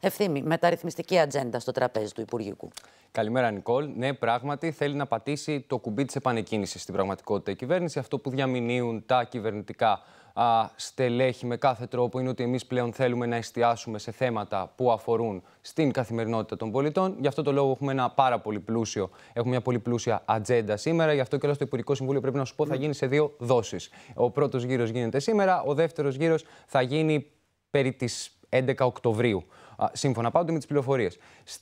Ευθύμη, μεταρρυθμιστική ατζέντα στο τραπέζι του Υπουργικού. Καλημέρα, Νικόλ. Ναι, πράγματι θέλει να πατήσει το κουμπί της επανεκκίνησης στην πραγματικότητα η κυβέρνηση. Αυτό που διαμηνύουν τα κυβερνητικά α, στελέχη με κάθε τρόπο είναι ότι εμείς πλέον θέλουμε να εστιάσουμε σε θέματα που αφορούν στην καθημερινότητα των πολιτών. Γι' αυτό το λόγο έχουμε ένα πάρα πολύ πλούσιο, έχουμε μια πολύ πλούσια ατζέντα σήμερα. Γι' αυτό και όλος το Υπουργικό Συμβούλιο πρέπει να σου πω θα ναι. γίνει σε δύο δόσεις. Ο πρώτος γύρος γίνεται σήμερα, ο δεύτερος γύρος θα γίνει περί 11 Οκτωβρίου. Σύμφωνα πάντοτε με τις πληροφορίες.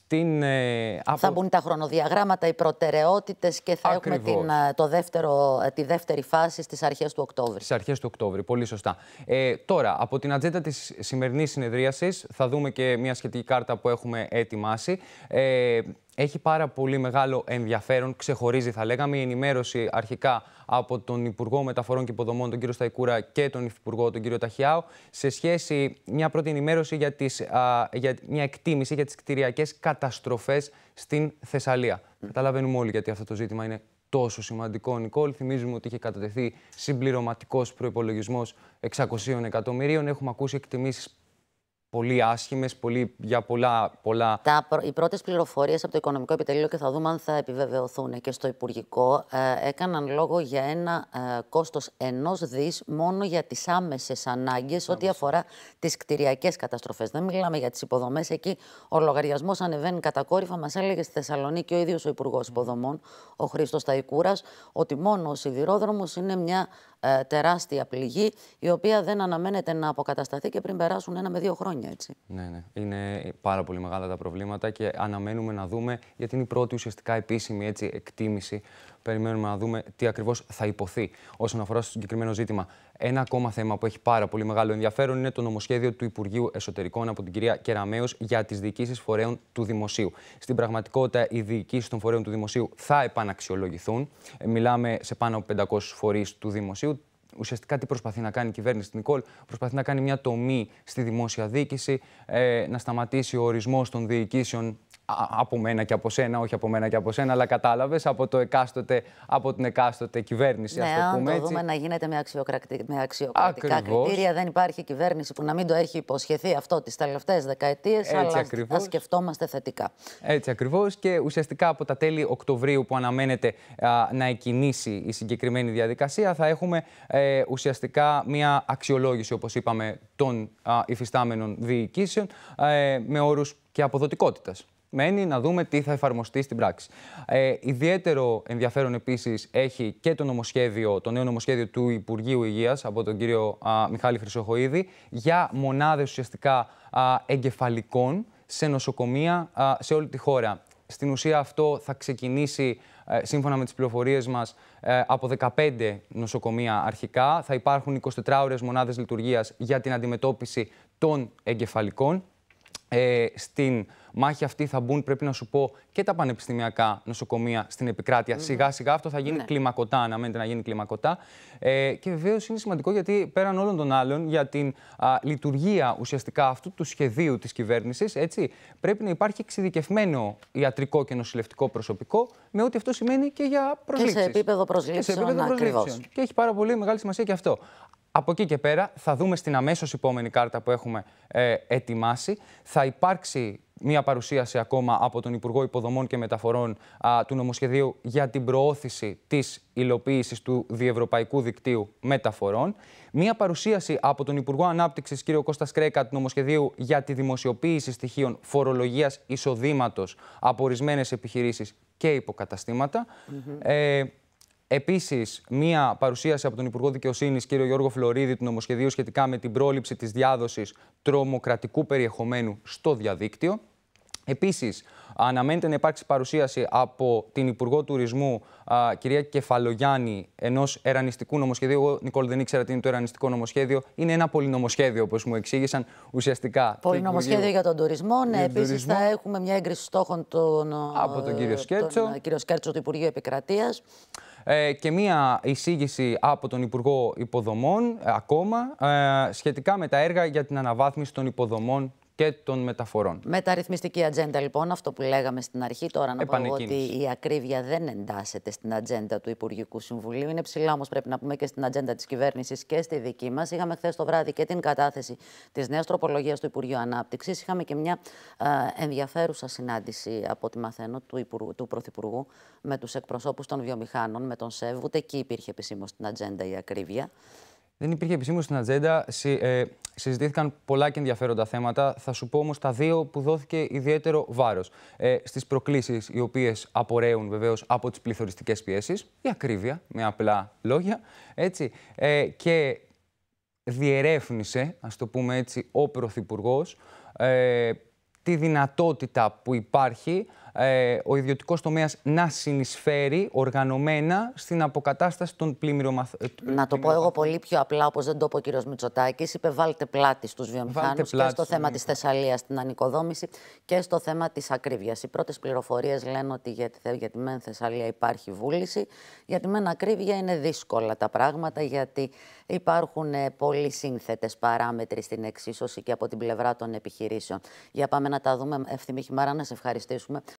Ε, από... Θα μπουν τα χρονοδιαγράμματα, οι προτεραιότητες και θα έχουμε την, ε, το δεύτερο, ε, τη δεύτερη φάση στις αρχές του Οκτώβρη. Στις αρχές του Οκτώβρη, πολύ σωστά. Ε, τώρα, από την ατζέντα της σημερινής συνεδρίασης, θα δούμε και μια σχετική κάρτα που έχουμε ετοιμάσει. Ε, έχει πάρα πολύ μεγάλο ενδιαφέρον, ξεχωρίζει θα λέγαμε η ενημέρωση αρχικά από τον Υπουργό Μεταφορών και Υποδομών, τον κύριο Σταϊκούρα και τον Υφυπουργό, τον κύριο Ταχιάου, σε σχέση μια πρώτη ενημέρωση για, τις, για μια εκτίμηση για τις κτηριακές καταστροφές στην Θεσσαλία. Καταλαβαίνουμε όλοι γιατί αυτό το ζήτημα είναι τόσο σημαντικό, Νικόλ. Θυμίζουμε ότι είχε κατατεθεί συμπληρωματικός προπολογισμό 600 εκατομμυρίων. Έχουμε ακούσει εκτιμήσεις πολύ άσχημες πολύ, για πολλά. πολλά... Τα, οι πρώτες πληροφορίες από το Οικονομικό Επιτελείο και θα δούμε αν θα επιβεβαιωθούν και στο Υπουργικό ε, έκαναν λόγο για ένα ε, κόστος ενός δις μόνο για τις άμεσες ανάγκες ό,τι αφορά τις κτηριακές καταστροφές. Δεν μιλάμε για τις υποδομές. Εκεί ο λογαριασμός ανεβαίνει κατακόρυφα. Μας έλεγε στη Θεσσαλονίκη ο ίδιος ο Υπουργός Υποδομών, ο Χρήστος Ταϊκούρας, ότι μόνο ο σιδηρόδρομος είναι μια ε, τεράστια πληγή η οποία δεν αναμένεται να αποκατασταθεί και πριν περάσουν ένα με δύο χρόνια. Ναι, ναι. Είναι πάρα πολύ μεγάλα τα προβλήματα και αναμένουμε να δούμε, γιατί είναι η πρώτη ουσιαστικά επίσημη έτσι, εκτίμηση. Περιμένουμε να δούμε τι ακριβώς θα υποθεί όσον αφορά στο συγκεκριμένο ζήτημα. Ένα ακόμα θέμα που έχει πάρα πολύ μεγάλο ενδιαφέρον είναι το νομοσχέδιο του Υπουργείου Εσωτερικών από την κυρία Κεραμέο για τις διοικήσεις φορέων του Δημοσίου. Στην πραγματικότητα, οι διοικήσεις των φορέων του Δημοσίου θα επαναξιολογηθούν. Μιλάμε σε πάνω από 500 φορείς του Δημοσίου ουσιαστικά τι προσπαθεί να κάνει η κυβέρνηση στην Νικόλ, προσπαθεί να κάνει μια τομή στη δημόσια διοίκηση, ε, να σταματήσει ο ορισμός των διοικήσεων από μένα και από σένα, όχι από μένα και από σένα, αλλά κατάλαβες από, το εκάστοτε, από την εκάστοτε κυβέρνηση. Ναι, το πούμε, αν το έτσι. δούμε να γίνεται με, αξιοκρατικά κριτήρια, δεν υπάρχει κυβέρνηση που να μην το έχει υποσχεθεί αυτό τις τελευταίες δεκαετίες. Αλλά ακριβώς. θα σκεφτόμαστε θετικά. Έτσι ακριβώς. Και ουσιαστικά από τα τέλη Οκτωβρίου που αναμένεται να εκινήσει η συγκεκριμένη διαδικασία, θα έχουμε ε, ουσιαστικά μια αξιολόγηση, όπως είπαμε, των α, υφιστάμενων διοικήσεων ε, με όρους και αποδοτικότητας. Μένει να δούμε τι θα εφαρμοστεί στην πράξη. Ε, ιδιαίτερο ενδιαφέρον επίσης έχει και το, νομοσχέδιο, το νέο νομοσχέδιο του Υπουργείου Υγείας από τον κύριο α, Μιχάλη Χρυσοχοίδη για μονάδες ουσιαστικά α, εγκεφαλικών σε νοσοκομεία σε όλη τη χώρα. Στην ουσία αυτό θα ξεκινήσει, ε, σύμφωνα με τις πληροφορίες μας, ε, από 15 νοσοκομεία αρχικά. Θα υπάρχουν 24 ώρες μονάδες λειτουργίας για την αντιμετώπιση των εγκεφαλικών. Ε, στην μάχη αυτή θα μπουν, πρέπει να σου πω, και τα πανεπιστημιακά νοσοκομεία στην επικράτεια. Σιγά σιγά αυτό θα γίνει ναι. κλιμακωτά, αναμένεται να γίνει κλιμακωτά. Ε, και βεβαίως είναι σημαντικό γιατί πέραν όλων των άλλων για την α, λειτουργία ουσιαστικά αυτού του σχεδίου της κυβέρνησης, πρέπει να υπάρχει εξειδικευμένο ιατρικό και νοσηλευτικό προσωπικό, με ό,τι αυτό σημαίνει και για προσλήψει. Και σε επίπεδο προσλήψεων. Και σε επίπεδο προσλήψεων. Και έχει πάρα πολύ μεγάλη σημασία και αυτό. Από εκεί και πέρα θα δούμε στην αμέσως επόμενη κάρτα που έχουμε ε, ετοιμάσει. Θα υπάρξει μία παρουσίαση ακόμα από τον Υπουργό Υποδομών και Μεταφορών του νομοσχεδίου για την προώθηση της υλοποίησης του διευρωπαϊκού δικτύου μεταφορών. Μία παρουσίαση από τον Υπουργό Ανάπτυξης κ. Κώστας Κρέκα του νομοσχεδίου για τη δημοσιοποίηση στοιχείων φορολογίας εισοδήματος από ορισμένες επιχειρήσεις και υποκαταστήματα. ε, Επίσης, μία παρουσίαση από τον Υπουργό Δικαιοσύνης, κύριο Γιώργο Φλωρίδη, του νομοσχεδίου σχετικά με την πρόληψη της διάδοσης τρομοκρατικού περιεχομένου στο διαδίκτυο. Επίσης, αναμένεται να υπάρξει παρουσίαση από την Υπουργό Τουρισμού, α, κυρία Κεφαλογιάννη, ενός ερανιστικού νομοσχεδίου. Εγώ, Νικόλ, δεν ήξερα τι είναι το ερανιστικό νομοσχέδιο. Είναι ένα πολυνομοσχέδιο, όπως μου εξήγησαν ουσιαστικά. Πολυνομοσχέδιο για τον τουρισμό. Ναι, επίσης, θα έχουμε μια έγκριση στόχων τον, από τον κύριο ε, Σκέρτσο, τον κύριο του Επικρατείας. Ε, και μία εισήγηση από τον Υπουργό Υποδομών ε, ακόμα ε, σχετικά με τα έργα για την αναβάθμιση των υποδομών και των μεταφορών. Μεταρρυθμιστική ατζέντα, λοιπόν, αυτό που λέγαμε στην αρχή. Τώρα να πω ότι η ακρίβεια δεν εντάσσεται στην ατζέντα του Υπουργικού Συμβουλίου. Είναι ψηλά όμως, πρέπει να πούμε, και στην ατζέντα της κυβέρνησης και στη δική μας. Είχαμε χθες το βράδυ και την κατάθεση της νέας τροπολογίας του Υπουργείου Ανάπτυξης. Είχαμε και μια ενδιαφέρουσα συνάντηση, από ό,τι μαθαίνω, του, Υπουργού, του Πρωθυπουργού με τους εκπροσώπους των βιομηχάνων, με τον ΣΕΒ. Ούτε εκεί υπήρχε επισήμως στην ατζέντα η ακρίβεια δεν υπήρχε επισήμως στην ατζέντα. Ε, συζητήθηκαν πολλά και ενδιαφέροντα θέματα. Θα σου πω όμως τα δύο που δόθηκε ιδιαίτερο βάρος. Ε, Στις προκλήσεις, οι οποίες απορρέουν βεβαίως από τις πληθωριστικές πιέσεις, η ακρίβεια, με απλά λόγια. Έτσι, ε, και διερεύνησε, ας το πούμε έτσι, ο Πρωθυπουργός ε, τη δυνατότητα που υπάρχει ε, ο ιδιωτικός τομέας να συνεισφέρει οργανωμένα στην αποκατάσταση των πλημμυρομαθών. Ε, να το πω εγώ πολύ πιο απλά, όπως δεν το είπε ο κύριος Μητσοτάκης, Είπε βάλτε πλάτη στους βιομηχάνους και στο θέμα της Θεσσαλίας, στην ανοικοδόμηση και στο θέμα της ακρίβειας. Οι πρώτες πληροφορίες λένε ότι για τη, για μεν Θεσσαλία υπάρχει βούληση, για τη μεν ακρίβεια είναι δύσκολα τα πράγματα, γιατί υπάρχουν ε, πολύ σύνθετες παράμετροι στην εξίσωση και από την πλευρά των επιχειρήσεων. Για πάμε να τα δούμε. Ευθυμή μάρα, να σε ευχαριστήσουμε